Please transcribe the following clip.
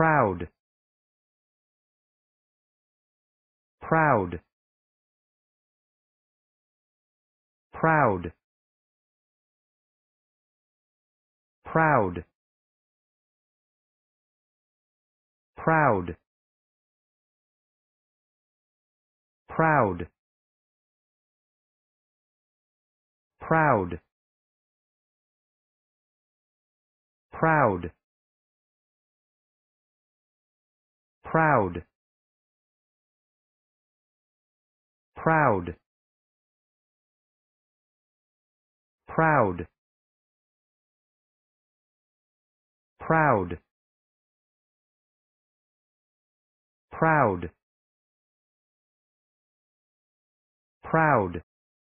proud proud proud proud proud proud proud proud proud proud proud proud proud proud